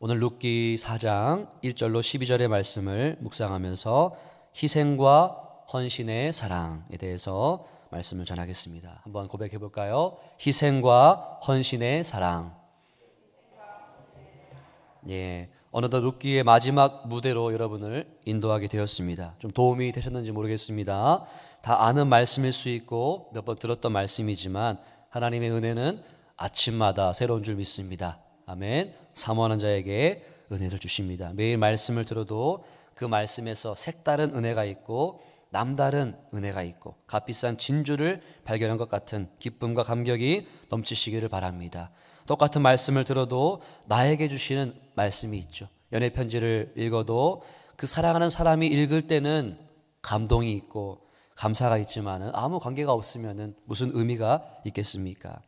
오늘 룻기 4장 1절로 12절의 말씀을 묵상하면서 희생과 헌신의 사랑에 대해서 말씀을 전하겠습니다. 한번 고백해 볼까요? 희생과 헌신의 사랑. 예. 어느덧 룻기의 마지막 무대로 여러분을 인도하게 되었습니다. 좀 도움이 되셨는지 모르겠습니다. 다 아는 말씀일 수 있고 몇 번 들었던 말씀이지만 하나님의 은혜는 아침마다 새로운 줄 믿습니다. 아멘. 사모하는 자에게 은혜를 주십니다. 매일 말씀을 들어도 그 말씀에서 색다른 은혜가 있고 남다른 은혜가 있고 값비싼 진주를 발견한 것 같은 기쁨과 감격이 넘치시기를 바랍니다. 똑같은 말씀을 들어도 나에게 주시는 말씀이 있죠. 연애 편지를 읽어도 그 사랑하는 사람이 읽을 때는 감동이 있고 감사가 있지만은 아무 관계가 없으면은 무슨 의미가 있겠습니까?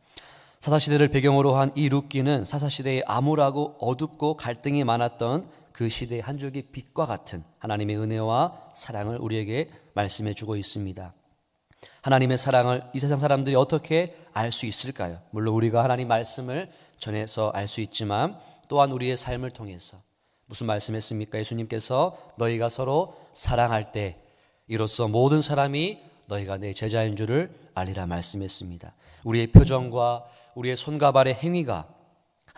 사사시대를 배경으로 한이 룻기는 사사시대의 암울하고 어둡고 갈등이 많았던 그 시대의 한 줄기 빛과 같은 하나님의 은혜와 사랑을 우리에게 말씀해 주고 있습니다. 하나님의 사랑을 이 세상 사람들이 어떻게 알 수 있을까요? 물론 우리가 하나님 말씀을 전해서 알 수 있지만 또한 우리의 삶을 통해서 무슨 말씀했습니까? 예수님께서 너희가 서로 사랑할 때 이로써 모든 사람이 너희가 내 제자인 줄을 알리라 말씀했습니다. 우리의 표정과 우리의 손과 발의 행위가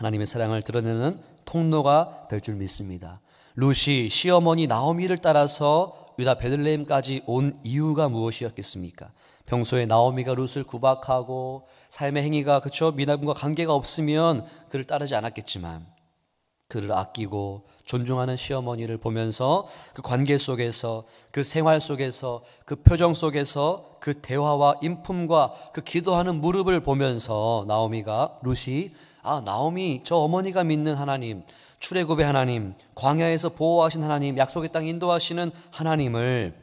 하나님의 사랑을 드러내는 통로가 될 줄 믿습니다. 루시 시어머니 나오미를 따라서 유다 베들레헴까지 온 이유가 무엇이었겠습니까? 평소에 나오미가 룻을 구박하고 삶의 행위가 그쵸 미남과 관계가 없으면 그를 따르지 않았겠지만 그를 아끼고 존중하는 시어머니를 보면서 그 관계 속에서 그 생활 속에서 그 표정 속에서 그 대화와 인품과 그 기도하는 무릎을 보면서 나오미가 루시 아 나오미 저 어머니가 믿는 하나님 출애굽의 하나님 광야에서 보호하신 하나님 약속의 땅 인도하시는 하나님을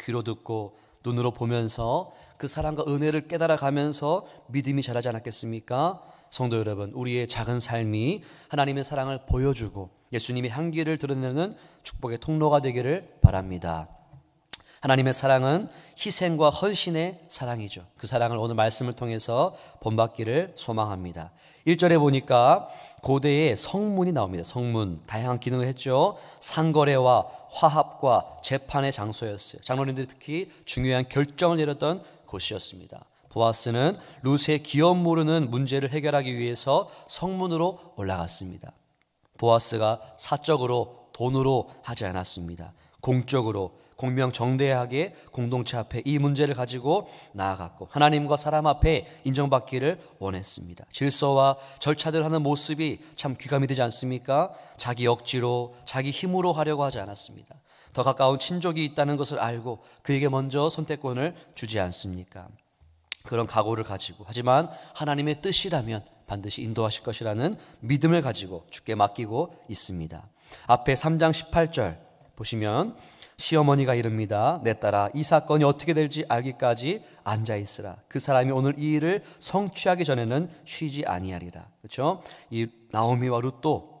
귀로 듣고 눈으로 보면서 그 사랑과 은혜를 깨달아 가면서 믿음이 자라지 않았겠습니까? 성도 여러분, 우리의 작은 삶이 하나님의 사랑을 보여주고 예수님의 향기를 드러내는 축복의 통로가 되기를 바랍니다. 하나님의 사랑은 희생과 헌신의 사랑이죠. 그 사랑을 오늘 말씀을 통해서 본받기를 소망합니다. 1절에 보니까 고대의 성문이 나옵니다. 성문. 다양한 기능을 했죠. 상거래와 화합과 재판의 장소였어요. 장로님들이 특히 중요한 결정을 내렸던 곳이었습니다. 보아스는 루스의 기업 모르는 문제를 해결하기 위해서 성문으로 올라갔습니다. 보아스가 사적으로 돈으로 하지 않았습니다. 공적으로 공명정대하게 공동체 앞에 이 문제를 가지고 나아갔고 하나님과 사람 앞에 인정받기를 원했습니다. 질서와 절차들 하는 모습이 참 귀감이 되지 않습니까? 자기 억지로 자기 힘으로 하려고 하지 않았습니다. 더 가까운 친족이 있다는 것을 알고 그에게 먼저 선택권을 주지 않습니까? 그런 각오를 가지고 하지만 하나님의 뜻이라면 반드시 인도하실 것이라는 믿음을 가지고 주께 맡기고 있습니다. 앞에 3장 18절 보시면 시어머니가 이릅니다. 내 딸아 이 사건이 어떻게 될지 알기까지 앉아 있으라. 그 사람이 오늘 이 일을 성취하기 전에는 쉬지 아니하리라. 그렇죠? 이 나오미와 룻도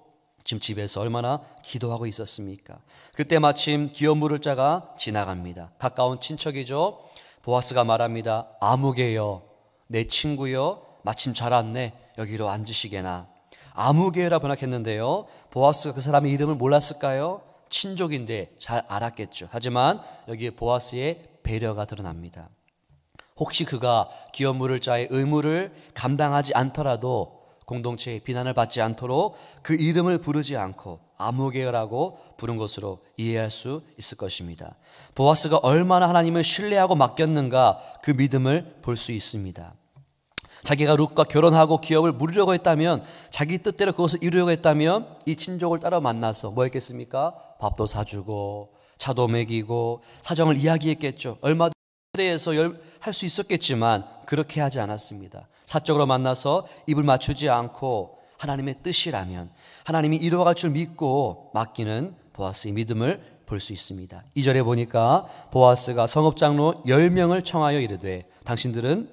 지금 집에서 얼마나 기도하고 있었습니까? 그때 마침 기업 물을 자가 지나갑니다. 가까운 친척이죠. 보아스가 말합니다. 아무개여, 내 친구여, 마침 잘 왔네. 여기로 앉으시게나. 아무개라 번역했는데요. 보아스가 그 사람의 이름을 몰랐을까요? 친족인데 잘 알았겠죠. 하지만 여기에 보아스의 배려가 드러납니다. 혹시 그가 기업물을 자의 의무를 감당하지 않더라도 공동체의 비난을 받지 않도록 그 이름을 부르지 않고 아무개라고 부른 것으로 이해할 수 있을 것입니다. 보아스가 얼마나 하나님을 신뢰하고 맡겼는가 그 믿음을 볼 수 있습니다. 자기가 룩과 결혼하고 기업을 무르려고 했다면 자기 뜻대로 그것을 이루려고 했다면 이 친족을 따라 만나서 뭐 했겠습니까? 밥도 사주고 차도 먹이고 사정을 이야기했겠죠. 얼마 대해서 할수 있었겠지만 그렇게 하지 않았습니다. 사적으로 만나서 입을 맞추지 않고 하나님의 뜻이라면 하나님이 이루어갈 줄 믿고 맡기는 보아스의 믿음을 볼 수 있습니다. 2절에 보니까 보아스가 성읍장로 10명을 청하여 이르되 당신들은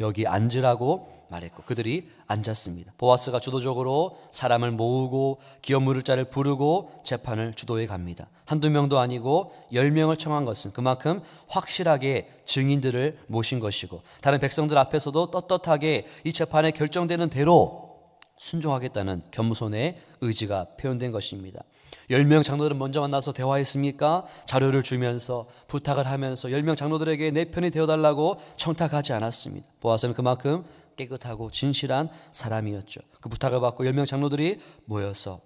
여기 앉으라고 말했고 그들이 앉았습니다. 보아스가 주도적으로 사람을 모으고 기업 물을 자를 부르고 재판을 주도해 갑니다. 한두 명도 아니고 열 명을 청한 것은 그만큼 확실하게 증인들을 모신 것이고 다른 백성들 앞에서도 떳떳하게 이 재판에 결정되는 대로 순종하겠다는 겸손의 의지가 표현된 것입니다. 1명 장로들은 먼저 만나서 대화했습니까? 자료를 주면서 부탁을 하면서 1명 장로들에게 내 편이 되어달라고 청탁하지 않았습니다. 보아서는 그만큼 깨끗하고 진실한 사람이었죠. 그 부탁을 받고 1명 장로들이 모여서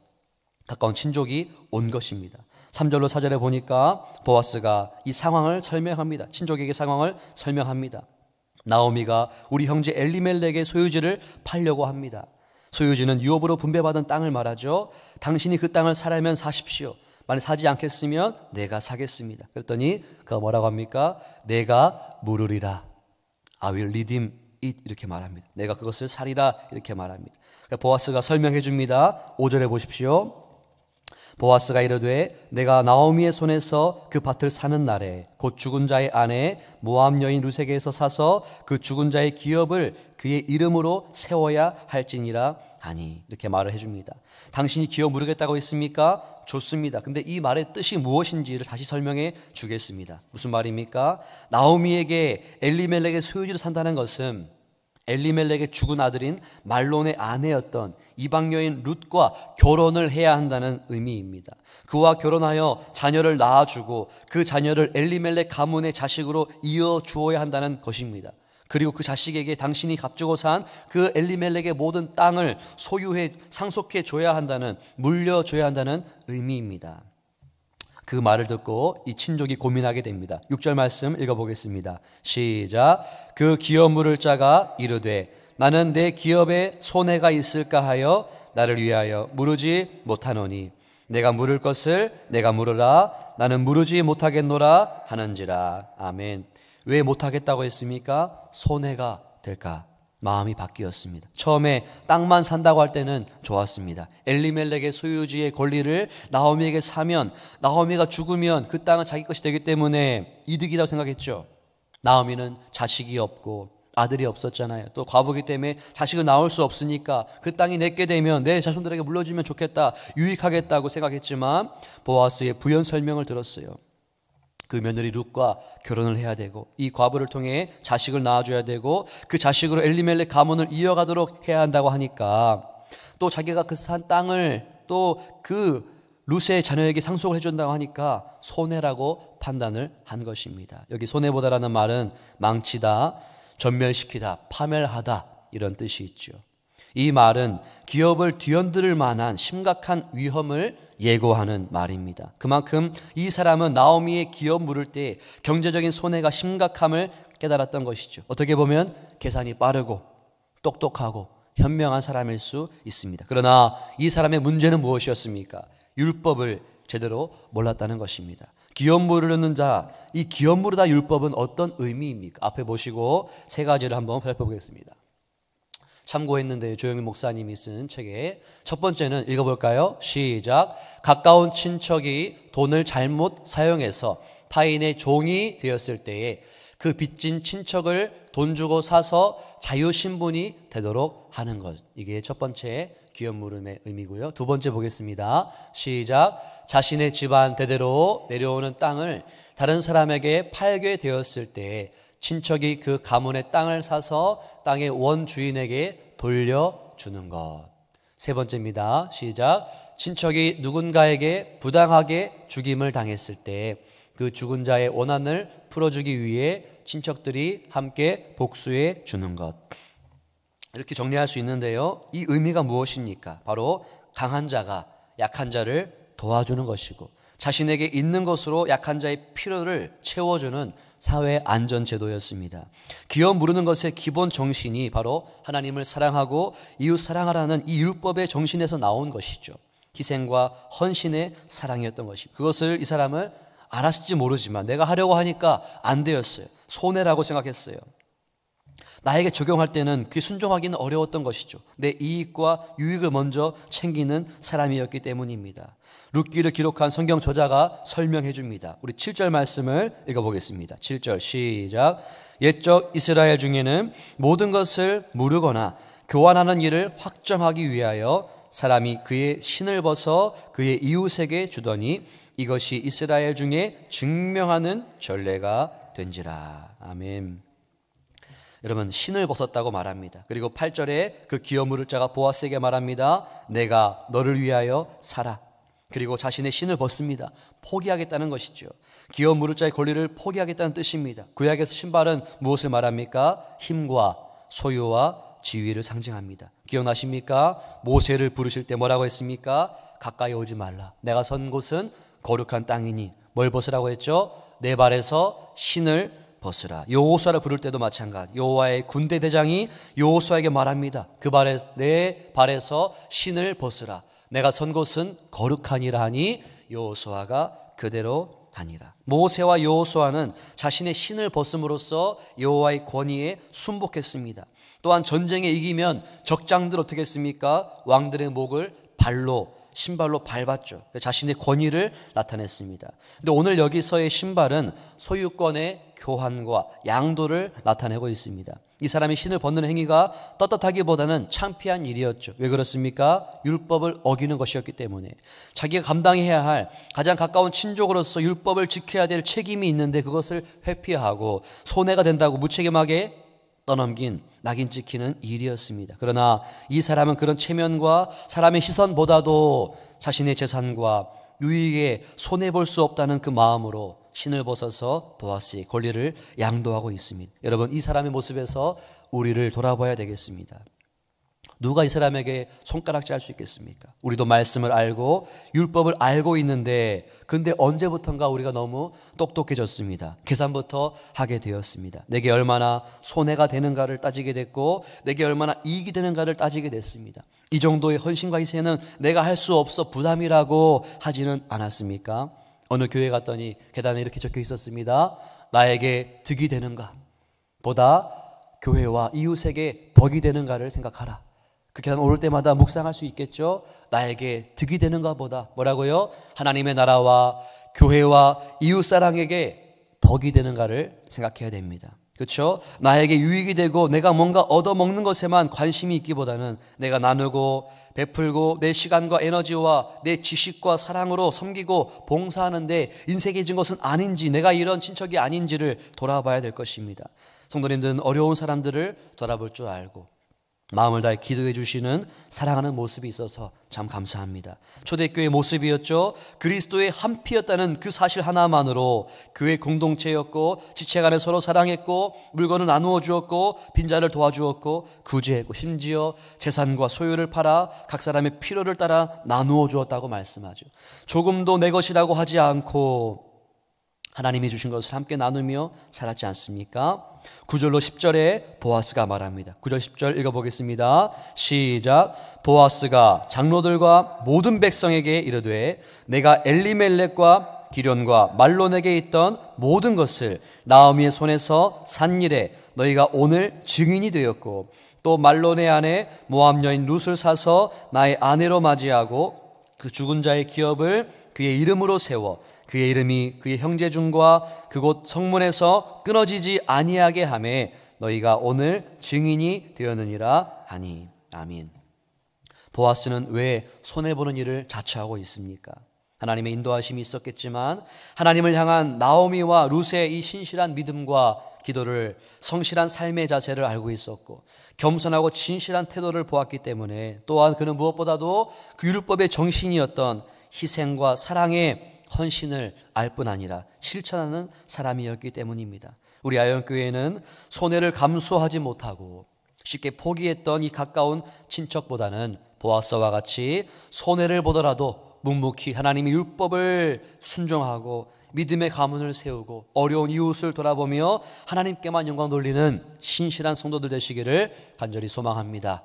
가까운 친족이 온 것입니다. 3절로 4절에 보니까 보아스가 이 상황을 설명합니다. 친족에게 상황을 설명합니다. 나오미가 우리 형제 엘리멜렉의 소유지를 팔려고 합니다. 소유지는 유업으로 분배받은 땅을 말하죠. 당신이 그 땅을 사려면 사십시오. 만약 사지 않겠으면 내가 사겠습니다. 그랬더니 그가 뭐라고 합니까? 내가 물으리라. I will redeem it. 이렇게 말합니다. 내가 그것을 사리라. 이렇게 말합니다. 그러니까 보아스가 설명해 줍니다. 5절에 보십시오. 보아스가 이르되 내가 나오미의 손에서 그 밭을 사는 날에 곧 죽은 자의 아내 모함 여인 루세게에서 사서 그 죽은 자의 기업을 그의 이름으로 세워야 할지니라 아니 이렇게 말을 해줍니다. 당신이 기업 모르겠다고 했습니까? 좋습니다. 근데 이 말의 뜻이 무엇인지를 다시 설명해 주겠습니다. 무슨 말입니까? 나오미에게 엘리멜렉의 소유지를 산다는 것은 엘리멜렉의 죽은 아들인 말론의 아내였던 이방 여인 룻과 결혼을 해야 한다는 의미입니다. 그와 결혼하여 자녀를 낳아주고 그 자녀를 엘리멜렉 가문의 자식으로 이어 주어야 한다는 것입니다. 그리고 그 자식에게 당신이 값주고 산 그 엘리멜렉의 모든 땅을 소유해 상속해 줘야 한다는 물려줘야 한다는 의미입니다. 그 말을 듣고 이 친족이 고민하게 됩니다. 6절 말씀 읽어보겠습니다. 시작. 그 기업물을 짜가 이르되 나는 내 기업에 손해가 있을까 하여 나를 위하여 물으지 못하노니 내가 물을 것을 내가 물으라 나는 물으지 못하겠노라 하는지라 아멘. 왜 못하겠다고 했습니까? 손해가 될까 마음이 바뀌었습니다. 처음에 땅만 산다고 할 때는 좋았습니다. 엘리멜렉의 소유지의 권리를 나오미에게 사면 나오미가 죽으면 그 땅은 자기 것이 되기 때문에 이득이라고 생각했죠. 나오미는 자식이 없고 아들이 없었잖아요. 또 과부기 때문에 자식은 나올 수 없으니까 그 땅이 내게 되면 내 자손들에게 물려주면 좋겠다, 유익하겠다고 생각했지만 보아스의 부연 설명을 들었어요. 그 며느리 룩과 결혼을 해야 되고 이 과부를 통해 자식을 낳아줘야 되고 그 자식으로 엘리멜렉 가문을 이어가도록 해야 한다고 하니까 또 자기가 그 산 땅을 또 그 루세의 자녀에게 상속을 해준다고 하니까 손해라고 판단을 한 것입니다. 여기 손해보다라는 말은 망치다, 전멸시키다, 파멸하다 이런 뜻이 있죠. 이 말은 기업을 뒤흔들 만한 심각한 위험을 예고하는 말입니다. 그만큼 이 사람은 나오미의 기업 물을 때 경제적인 손해가 심각함을 깨달았던 것이죠. 어떻게 보면 계산이 빠르고 똑똑하고 현명한 사람일 수 있습니다. 그러나 이 사람의 문제는 무엇이었습니까? 율법을 제대로 몰랐다는 것입니다. 기업 물르는 자, 이 기업 물르다 율법은 어떤 의미입니까? 앞에 보시고 세 가지를 한번 살펴보겠습니다. 참고했는데 조영희 목사님이 쓴 책에 첫 번째는 읽어볼까요? 시작. 가까운 친척이 돈을 잘못 사용해서 타인의 종이 되었을 때에 그 빚진 친척을 돈 주고 사서 자유신분이 되도록 하는 것. 이게 첫 번째 기업물음의 의미고요. 두 번째 보겠습니다. 시작. 자신의 집안 대대로 내려오는 땅을 다른 사람에게 팔게 되었을 때 친척이 그 가문의 땅을 사서 땅의 원주인에게 돌려주는 것. 세 번째입니다. 시작. 친척이 누군가에게 부당하게 죽임을 당했을 때 그 죽은 자의 원한을 풀어주기 위해 친척들이 함께 복수해 주는 것. 이렇게 정리할 수 있는데요. 이 의미가 무엇입니까? 바로 강한 자가 약한 자를 도와주는 것이고 자신에게 있는 것으로 약한 자의 필요를 채워주는 사회 안전제도였습니다. 기업 무르는 것의 기본 정신이 바로 하나님을 사랑하고 이웃 사랑하라는 이 율법의 정신에서 나온 것이죠. 희생과 헌신의 사랑이었던 것이 그것을 이 사람은 알았을지 모르지만 내가 하려고 하니까 안 되었어요. 손해라고 생각했어요. 나에게 적용할 때는 그 순종하기는 어려웠던 것이죠. 내 이익과 유익을 먼저 챙기는 사람이었기 때문입니다. 룻기를 기록한 성경 저자가 설명해 줍니다. 우리 7절 말씀을 읽어보겠습니다. 7절 시작. 옛적 이스라엘 중에는 모든 것을 모르거나 교환하는 일을 확정하기 위하여 사람이 그의 신을 벗어 그의 이웃에게 주더니 이것이 이스라엘 중에 증명하는 전례가 된지라. 아멘. 여러분 신을 벗었다고 말합니다. 그리고 8절에 그 기어 무을 자가 보아스에게 말합니다. 내가 너를 위하여 살아. 그리고 자신의 신을 벗습니다. 포기하겠다는 것이죠. 기어 무을 자의 권리를 포기하겠다는 뜻입니다. 구약에서 신발은 무엇을 말합니까? 힘과 소유와 지위를 상징합니다. 기억나십니까? 모세를 부르실 때 뭐라고 했습니까? 가까이 오지 말라. 내가 선 곳은 거룩한 땅이니 뭘 벗으라고 했죠? 내 발에서 신을 벗으라. 여호수아를 부를 때도 마찬가지. 여호와의 군대 대장이 여호수아에게 말합니다. 그 발에 내 발에서 신을 벗으라. 내가 선 곳은 거룩하니라 하니 여호수아가 그대로 가니라. 모세와 여호수아는 자신의 신을 벗음으로써 여호와의 권위에 순복했습니다. 또한 전쟁에 이기면 적장들 어떻게 했습니까? 왕들의 목을 발로 신발로 밟았죠. 자신의 권위를 나타냈습니다. 근데 오늘 여기서의 신발은 소유권의 교환과 양도를 나타내고 있습니다. 이 사람이 신을 벗는 행위가 떳떳하기보다는 창피한 일이었죠. 왜 그렇습니까? 율법을 어기는 것이었기 때문에. 자기가 감당해야 할 가장 가까운 친족으로서 율법을 지켜야 될 책임이 있는데 그것을 회피하고 손해가 된다고 무책임하게 떠넘긴 낙인 찍히는 일이었습니다. 그러나 이 사람은 그런 체면과 사람의 시선보다도 자신의 재산과 유익에 손해 볼 수 없다는 그 마음으로 신을 벗어서 보아스의 권리를 양도하고 있습니다. 여러분 이 사람의 모습에서 우리를 돌아봐야 되겠습니다. 누가 이 사람에게 손가락질 할 수 있겠습니까? 우리도 말씀을 알고 율법을 알고 있는데 근데 언제부턴가 우리가 너무 똑똑해졌습니다. 계산부터 하게 되었습니다. 내게 얼마나 손해가 되는가를 따지게 됐고 내게 얼마나 이익이 되는가를 따지게 됐습니다. 이 정도의 헌신과 희생은 내가 할 수 없어 부담이라고 하지는 않았습니까? 어느 교회 갔더니 계단에 이렇게 적혀 있었습니다. 나에게 득이 되는가 보다 교회와 이웃에게 덕이 되는가를 생각하라. 그 계단 오를 때마다 묵상할 수 있겠죠? 나에게 득이 되는가 보다. 뭐라고요? 하나님의 나라와 교회와 이웃 사랑에게 덕이 되는가를 생각해야 됩니다. 그렇죠? 나에게 유익이 되고 내가 뭔가 얻어먹는 것에만 관심이 있기보다는 내가 나누고 베풀고 내 시간과 에너지와 내 지식과 사랑으로 섬기고 봉사하는데 인색해진 것은 아닌지 내가 이런 친척이 아닌지를 돌아봐야 될 것입니다. 성도님들은 어려운 사람들을 돌아볼 줄 알고 마음을 다해 기도해 주시는 사랑하는 모습이 있어서 참 감사합니다. 초대교회 모습이었죠. 그리스도의 한 피였다는 그 사실 하나만으로 교회 공동체였고 지체 간에 서로 사랑했고 물건을 나누어 주었고 빈자를 도와주었고 구제했고 심지어 재산과 소유를 팔아 각 사람의 필요를 따라 나누어 주었다고 말씀하죠. 조금도 내 것이라고 하지 않고 하나님이 주신 것을 함께 나누며 살았지 않습니까? 9절로 10절에 보아스가 말합니다. 9절 10절 읽어보겠습니다. 시작. 보아스가 장로들과 모든 백성에게 이르되 내가 엘리멜렉과 기련과 말론에게 있던 모든 것을 나오미의 손에서 산 일에 너희가 오늘 증인이 되었고 또 말론의 아내 모함 여인 룻을 사서 나의 아내로 맞이하고 그 죽은 자의 기업을 그의 이름으로 세워 그의 이름이 그의 형제 중과 그곳 성문에서 끊어지지 아니하게 함에 너희가 오늘 증인이 되었느니라 하니 아민. 보아스는 왜 손해 보는 일을 자처하고 있습니까? 하나님의 인도하심이 있었겠지만 하나님을 향한 나오미와 루세의 이 신실한 믿음과 기도를 성실한 삶의 자세를 알고 있었고 겸손하고 진실한 태도를 보았기 때문에 또한 그는 무엇보다도 그 율법의 정신이었던 희생과 사랑의 헌신을 알 뿐 아니라 실천하는 사람이었기 때문입니다. 우리 아연교회는 손해를 감수하지 못하고 쉽게 포기했던 이 가까운 친척보다는 보아스와 같이 손해를 보더라도 묵묵히 하나님의 율법을 순종하고 믿음의 가문을 세우고 어려운 이웃을 돌아보며 하나님께만 영광 돌리는 신실한 성도들 되시기를 간절히 소망합니다.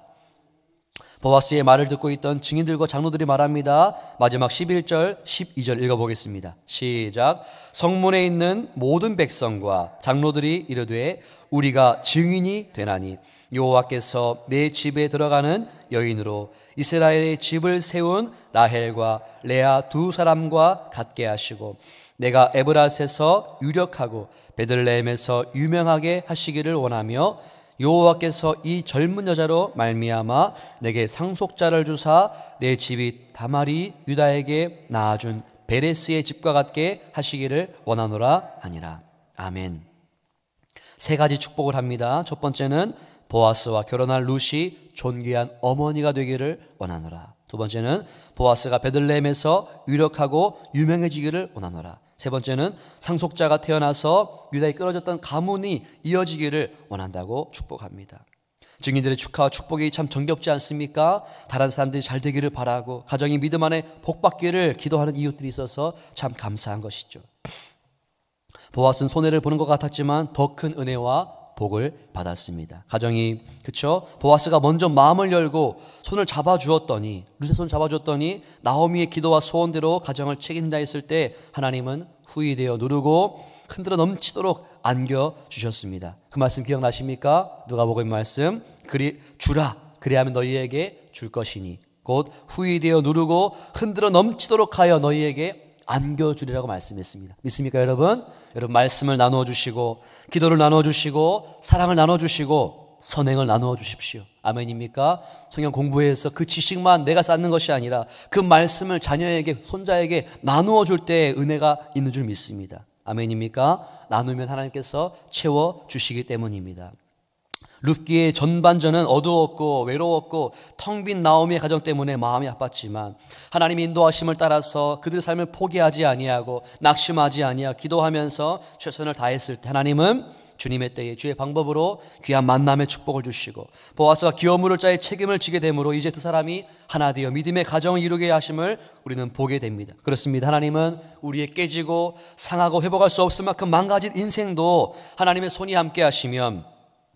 보아스의 말을 듣고 있던 증인들과 장로들이 말합니다. 마지막 11절, 12절 읽어보겠습니다. 시작. 성문에 있는 모든 백성과 장로들이 이르되 우리가 증인이 되나니 여호와께서 내 집에 들어가는 여인으로 이스라엘의 집을 세운 라헬과 레아 두 사람과 같게 하시고 내가 에브라스에서 유력하고 베들레헴에서 유명하게 하시기를 원하며 여호와께서 이 젊은 여자로 말미암아 내게 상속자를 주사 내 집이 다말이 유다에게 낳아준 베레스의 집과 같게 하시기를 원하노라 하니라. 아멘. 세 가지 축복을 합니다. 첫 번째는 보아스와 결혼할 루시 존귀한 어머니가 되기를 원하노라. 두 번째는 보아스가 베들레헴에서 유력하고 유명해지기를 원하노라. 세 번째는 상속자가 태어나서 유다에 끌어졌던 가문이 이어지기를 원한다고 축복합니다. 증인들의 축하와 축복이 참 정겹지 않습니까? 다른 사람들이 잘 되기를 바라고 가정이 믿음 안에 복받기를 기도하는 이웃들이 있어서 참 감사한 것이죠. 보아스는 손해를 보는 것 같았지만 더 큰 은혜와 복을 받았습니다. 가정이 그쵸? 보아스가 먼저 마음을 열고 손을 잡아 주었더니 루세 손 잡아 주었더니 나오미의 기도와 소원대로 가정을 책임다 했을 때 하나님은 후이되어 누르고 흔들어 넘치도록 안겨 주셨습니다. 그 말씀 기억나십니까? 누가복음 말씀 그리 주라 그리하면 너희에게 줄 것이니 곧 후이되어 누르고 흔들어 넘치도록 하여 너희에게 안겨주리라고 말씀했습니다. 믿습니까, 여러분? 여러분, 말씀을 나누어 주시고, 기도를 나누어 주시고, 사랑을 나누어 주시고, 선행을 나누어 주십시오. 아멘입니까? 성경 공부해서 그 지식만 내가 쌓는 것이 아니라 그 말씀을 자녀에게, 손자에게 나누어 줄 때의 은혜가 있는 줄 믿습니다. 아멘입니까? 나누면 하나님께서 채워 주시기 때문입니다. 룻기의 전반전은 어두웠고 외로웠고 텅 빈 나오미의 가정 때문에 마음이 아팠지만 하나님 인도하심을 따라서 그들의 삶을 포기하지 아니하고 낙심하지 아니하 기도하면서 최선을 다했을 때 하나님은 주님의 때에 주의 방법으로 귀한 만남의 축복을 주시고 보아스와 기어물을 짜의 책임을 지게 되므로 이제 두 사람이 하나 되어 믿음의 가정을 이루게 하심을 우리는 보게 됩니다. 그렇습니다. 하나님은 우리의 깨지고 상하고 회복할 수 없을 만큼 망가진 인생도 하나님의 손이 함께 하시면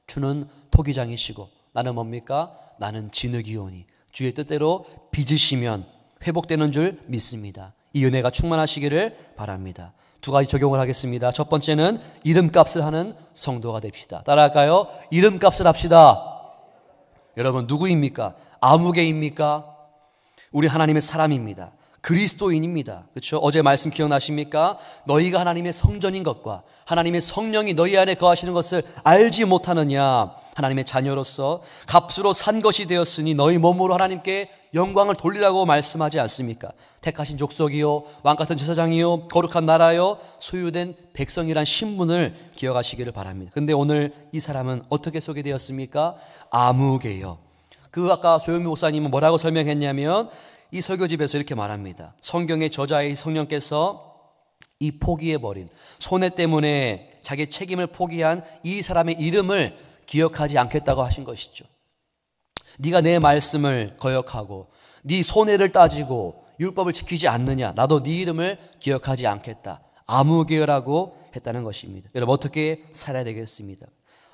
주는 토기장이시고 나는 뭡니까? 나는 진흙이오니 주의 뜻대로 빚으시면 회복되는 줄 믿습니다. 이 은혜가 충만하시기를 바랍니다. 두 가지 적용을 하겠습니다. 첫 번째는 이름값을 하는 성도가 됩시다. 따라할까요? 이름값을 합시다. 여러분 누구입니까? 아무개입니까? 우리 하나님의 사람입니다. 그리스도인입니다. 그렇죠? 어제 말씀 기억나십니까? 너희가 하나님의 성전인 것과 하나님의 성령이 너희 안에 거하시는 것을 알지 못하느냐? 하나님의 자녀로서 값으로 산 것이 되었으니 너희 몸으로 하나님께 영광을 돌리라고 말씀하지 않습니까? 택하신 족속이요 왕 같은 제사장이요 거룩한 나라요 소유된 백성이란 신분을 기억하시기를 바랍니다. 근데 오늘 이 사람은 어떻게 소개되었습니까? 아무개요. 그 아까 조영미 목사님은 뭐라고 설명했냐면 이 설교집에서 이렇게 말합니다. 성경의 저자의 성령께서 이 포기해버린 손해 때문에 자기 책임을 포기한 이 사람의 이름을 기억하지 않겠다고 하신 것이죠. 네가 내 말씀을 거역하고 네 손해를 따지고 율법을 지키지 않느냐 나도 네 이름을 기억하지 않겠다. 아무개어라고 했다는 것입니다. 여러분 어떻게 살아야 되겠습니다.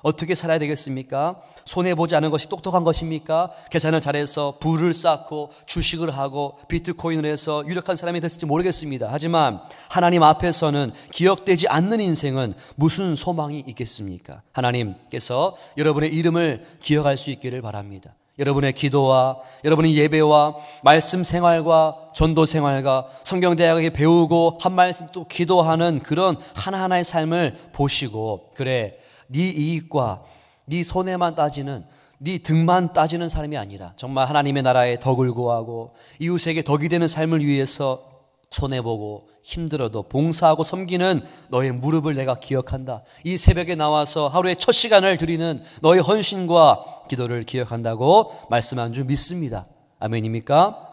어떻게 살아야 되겠습니까? 손해보지 않은 것이 똑똑한 것입니까? 계산을 잘해서 부를 쌓고 주식을 하고 비트코인을 해서 유력한 사람이 됐을지 모르겠습니다. 하지만 하나님 앞에서는 기억되지 않는 인생은 무슨 소망이 있겠습니까? 하나님께서 여러분의 이름을 기억할 수 있기를 바랍니다. 여러분의 기도와 여러분의 예배와 말씀 생활과 전도 생활과 성경 대학에 배우고 한 말씀 또 기도하는 그런 하나하나의 삶을 보시고 그래 네 이익과 네 손해만 따지는 네등만 따지는 사람이 아니라 정말 하나님의 나라에 덕을 구하고 이웃에게 덕이 되는 삶을 위해서 손해보고 힘들어도 봉사하고 섬기는 너의 무릎을 내가 기억한다. 이 새벽에 나와서 하루의 첫 시간을 드리는 너의 헌신과 기도를 기억한다고 말씀한 줄 믿습니다. 아멘입니까?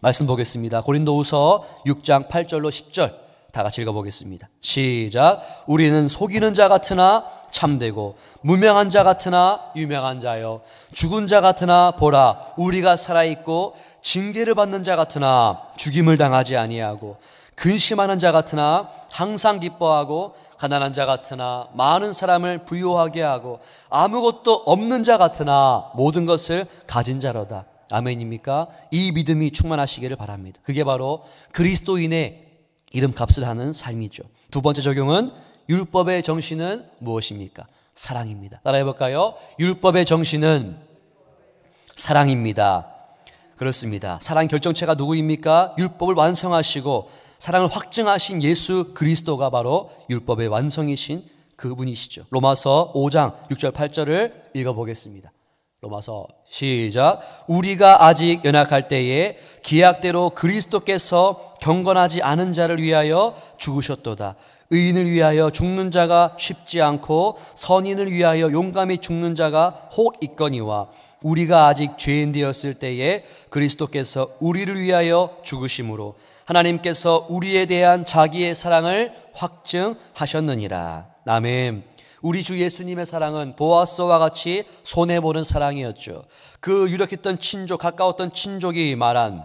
말씀 보겠습니다. 고린도후서 6장 8절로 10절 다 같이 읽어보겠습니다. 시작. 우리는 속이는 자 같으나 참되고 무명한 자 같으나 유명한 자요 죽은 자 같으나 보라 우리가 살아 있고 징계를 받는 자 같으나 죽임을 당하지 아니하고 근심하는 자 같으나 항상 기뻐하고 가난한 자 같으나 많은 사람을 부유하게 하고 아무것도 없는 자 같으나 모든 것을 가진 자로다. 아멘입니까? 이 믿음이 충만하시기를 바랍니다. 그게 바로 그리스도인의 이름값을 하는 삶이죠. 두 번째 적용은 율법의 정신은 무엇입니까? 사랑입니다. 따라해 볼까요? 율법의 정신은 사랑입니다. 그렇습니다. 사랑 결정체가 누구입니까? 율법을 완성하시고 사랑을 확증하신 예수 그리스도가 바로 율법의 완성이신 그분이시죠. 로마서 5장 6절 8절을 읽어보겠습니다. 로마서 시작. 우리가 아직 연약할 때에 기약대로 그리스도께서 경건하지 않은 자를 위하여 죽으셨도다. 의인을 위하여 죽는 자가 쉽지 않고 선인을 위하여 용감히 죽는 자가 혹 있거니와 우리가 아직 죄인 되었을 때에 그리스도께서 우리를 위하여 죽으심으로 하나님께서 우리에 대한 자기의 사랑을 확증하셨느니라. 아멘. 우리 주 예수님의 사랑은 보아스와 같이 손해보는 사랑이었죠. 그 유력했던 친족, 가까웠던 친족이 말한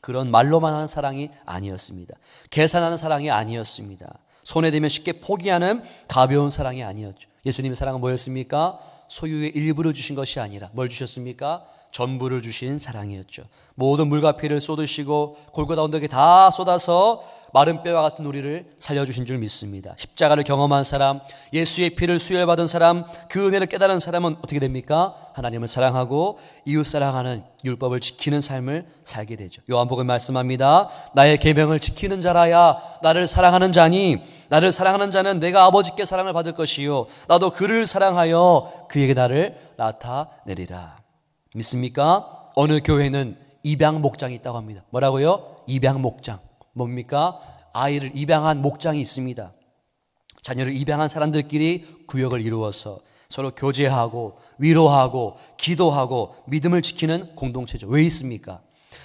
그런 말로만 하는 사랑이 아니었습니다. 계산하는 사랑이 아니었습니다. 손에 대면 쉽게 포기하는 가벼운 사랑이 아니었죠. 예수님의 사랑은 뭐였습니까? 소유의 일부를 주신 것이 아니라 뭘 주셨습니까? 전부를 주신 사랑이었죠. 모든 물과 피를 쏟으시고 골고다 언덕에 다 쏟아서 마른 뼈와 같은 우리를 살려주신 줄 믿습니다. 십자가를 경험한 사람, 예수의 피를 수혈받은 사람, 그 은혜를 깨달은 사람은 어떻게 됩니까? 하나님을 사랑하고 이웃 사랑하는 율법을 지키는 삶을 살게 되죠. 요한복음 말씀합니다. 나의 계명을 지키는 자라야 나를 사랑하는 자니 나를 사랑하는 자는 내가 아버지께 사랑을 받을 것이요. 나도 그를 사랑하여 그에게 나를 나타내리라. 믿습니까? 어느 교회는 입양 목장이 있다고 합니다. 뭐라고요? 입양 목장. 뭡니까? 아이를 입양한 목장이 있습니다. 자녀를 입양한 사람들끼리 구역을 이루어서 서로 교제하고 위로하고 기도하고 믿음을 지키는 공동체죠. 왜 있습니까?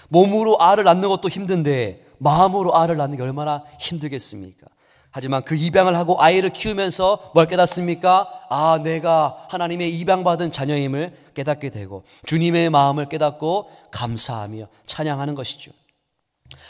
몸으로 알을 낳는 것도 힘든데 마음으로 알을 낳는 게 얼마나 힘들겠습니까? 하지만 그 입양을 하고 아이를 키우면서 뭘 깨닫습니까? 아, 내가 하나님의 입양받은 자녀임을 깨닫게 되고 주님의 마음을 깨닫고 감사하며 찬양하는 것이죠.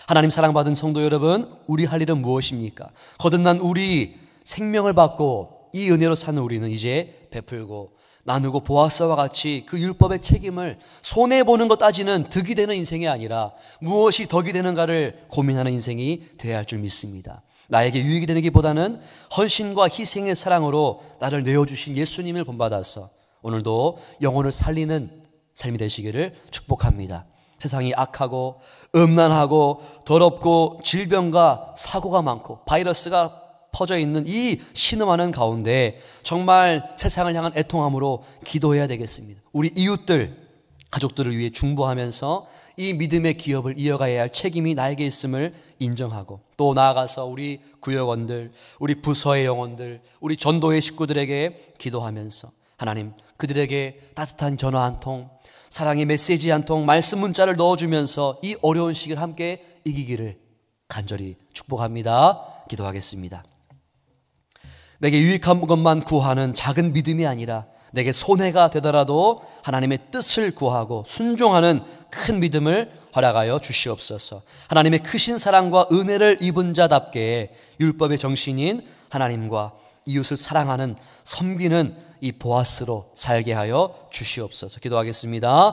하나님 사랑받은 성도 여러분, 우리 할 일은 무엇입니까? 거듭난 우리 생명을 받고 이 은혜로 사는 우리는 이제 베풀고 나누고 보아스와 같이 그 율법의 책임을 손해보는 것 따지는 득이 되는 인생이 아니라 무엇이 덕이 되는가를 고민하는 인생이 되야할 줄 믿습니다. 나에게 유익이 되는 기보다는 헌신과 희생의 사랑으로 나를 내어주신 예수님을 본받아서 오늘도 영혼을 살리는 삶이 되시기를 축복합니다. 세상이 악하고 음란하고 더럽고 질병과 사고가 많고 바이러스가 퍼져 있는 이 신음하는 가운데 정말 세상을 향한 애통함으로 기도해야 되겠습니다. 우리 이웃들 가족들을 위해 중보하면서 이 믿음의 기업을 이어가야 할 책임이 나에게 있음을 인정하고 또 나아가서 우리 구역원들, 우리 부서의 영혼들, 우리 전도의 식구들에게 기도하면서 하나님 그들에게 따뜻한 전화 한 통, 사랑의 메시지 한 통, 말씀 문자를 넣어주면서 이 어려운 시기를 함께 이기기를 간절히 축복합니다. 기도하겠습니다. 내게 유익한 것만 구하는 작은 믿음이 아니라 내게 손해가 되더라도 하나님의 뜻을 구하고 순종하는 큰 믿음을 허락하여 주시옵소서. 하나님의 크신 사랑과 은혜를 입은 자답게 율법의 정신인 하나님과 이웃을 사랑하는 섬기는 이 보아스로 살게 하여 주시옵소서. 기도하겠습니다.